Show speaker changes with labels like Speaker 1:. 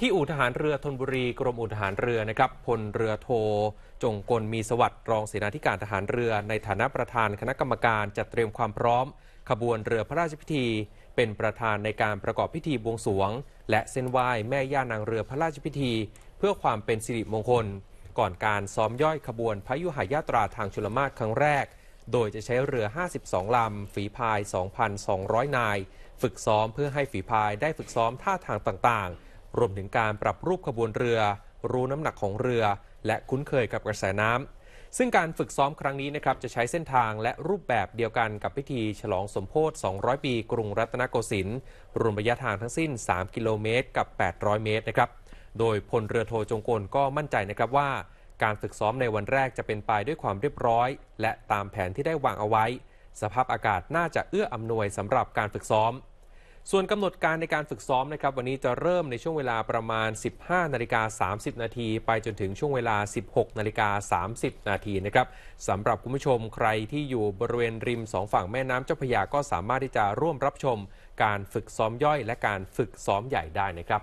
Speaker 1: ที่อู่ทหารเรือธนบุรีกรมอู่ทหารเรือนะครับพลเรือโท จงกลมีสวัสดิ์รองเสนาธิการทหารเรือ ในฐานะประธานคณะกรรมการจัดเตรียมความพร้อม ขบวนเรือพระราชพิธี เป็นประธานในการประกอบพิธีบวงสรวง และเส้นไหว้แม่ย่านางเรือพระราชพิธี เพื่อความเป็นสิริมงคล ก่อนการซ้อมย่อยขบวนพระยุหายาตราทางชลมาศครั้งแรก โดยจะใช้เรือ 52ลำฝีพาย 2,200 นาย ฝึกซ้อมเพื่อให้ฝีพายได้ฝึกซ้อมท่าทางต่างๆรวมถึงการปรับรูปขบวนเรือ รู้น้ำหนักของเรือและคุ้นเคยกับกระแสน้ำซึ่งการฝึกซ้อมครั้งนี้นะครับ จะใช้เส้นทางและรูปแบบเดียวกันกับพิธีฉลองสมโพธิ200 ปี กรุงรัตนโกสินทร์รวมระยะทางทั้งสิ้น 3 กิโลเมตร กับ 800 เมตรนะครับโดยพลเรือโทจงกลก็มั่นใจนะครับว่า การฝึกซ้อมในวันแรกจะเป็นไปด้วยความเรียบร้อย และตามแผนที่ได้วางเอาไว้ สภาพอากาศน่าจะเอื้ออำนวยสำหรับการฝึกซ้อมส่วนกำหนดการในการฝึกซ้อมนะครับวันนี้จะเริ่มในช่วงเวลาประมาณ 15 นาฬิกา 30 นาที ไปจนถึงช่วงเวลา 16 นาฬิกา 30 นาทีนะครับสำหรับคุณผู้ชมใครที่อยู่บริเวณริมสองฝั่งแม่น้ำเจ้าพระยาก็สามารถที่จะร่วมรับชม การฝึกซ้อมย่อยและการฝึกซ้อมใหญ่ได้นะครับ